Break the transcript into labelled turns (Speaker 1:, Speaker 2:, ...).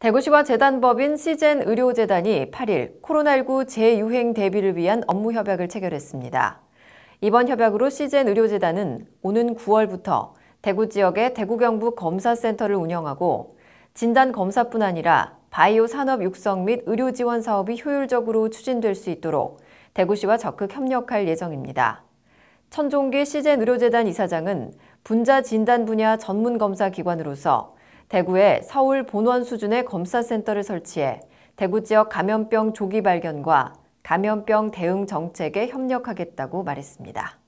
Speaker 1: 대구시와 재단법인 시젠 의료재단이 8일 코로나19 재유행 대비를 위한 업무 협약을 체결했습니다. 이번 협약으로 시젠 의료재단은 오는 9월부터 대구 지역의 대구경북 검사센터를 운영하고 진단 검사뿐 아니라 바이오 산업 육성 및 의료 지원 사업이 효율적으로 추진될 수 있도록 대구시와 적극 협력할 예정입니다. 천종기 시젠 의료재단 이사장은 분자 진단 분야 전문 검사 기관으로서 대구에 서울 본원 수준의 검사센터를 설치해 대구 지역 감염병 조기 발견과 감염병 대응 정책에 협력하겠다고 말했습니다.